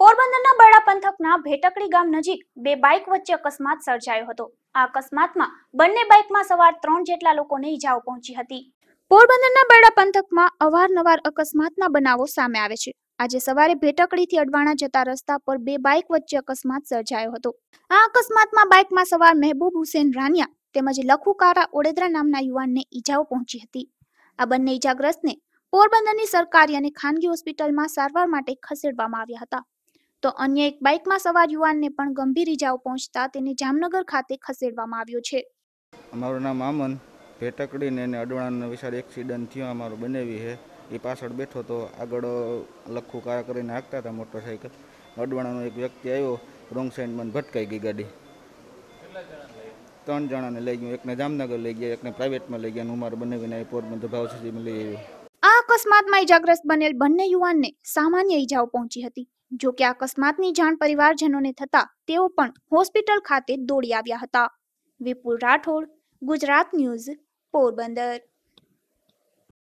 પોરબંદરના બરડા પંથકના ભેટકડી ગામ નજીક બે બાઇક વચ્ચે અકસ્માત સર્જાયો હતો આ અકસ્માતમાં બંને બાઇકમાં સવાર ત્રણ જેટલા લોકોને ઈજાઓ પહોંચી હતી પોરબંદરના બરડા પંથકમાં અવારનવાર અકસ્માતના બનાવો સામે આવે છે આજે સવારે ભેટકડીથી અડવાણા જતા રસ્તા પર બે બાઇક વચ્ચે અકસ્માત સર્જાયો હતો આ અકસ્માતમાં બાઇકમાં સવાર મહેબૂબ હુસેન રાનિયા તેમજ લખુકારા ઓડેદરા નામના યુવાનને ઈજાઓ પહોંચી હતી આ બંને ઈજાગ્રસ્તને પોરબંદરની સરકારી અને ખાનગી હોસ્પિટલમાં સારવાર માટે ખસેડવામાં આવ્યા હતા તો અન્ય એક બાઇકમાં સવાર યુવાનને પણ ગંભીર ઇજાઓ પહોંચતા તેને જામનગર ખાતે ખસેડવામાં આવ્યો છે અમારું નામ આમન ભેટકડીને એને અડવાણાનો વિશાળ એક્સિડન્ટ થયો અમારો બનેવી છે એ પાછળ બેઠો તો આગળ લખું કાર કરીને હાંકતા હતા મોટરસાઇકલ અડવાણાનો એક વ્યક્તિ આવ્યો રોંગ સાઈડમાં ભટકાઈ ગઈ ગાડી ત્રણ જણાને લઈ ગયું એકને જામનગર લઈ ગયા એકને પ્રાઇવેટમાં લઈ ગયા અને ઉમર બનાવીને પોરબંદર ભાવ સુધીમાં લઈ આવ્યો અકસ્માતમાં ઇજાગ્રસ્ત બનેલ બંને યુવાનને સામાન્ય ઈજાઓ પહોંચી હતી જો કે અકસ્માતની જાણ પરિવારજનોને થતા તેઓ પણ હોસ્પિટલ ખાતે દોડી આવ્યા હતા વિપુલ રાઠોડ ગુજરાત ન્યૂઝ પોરબંદર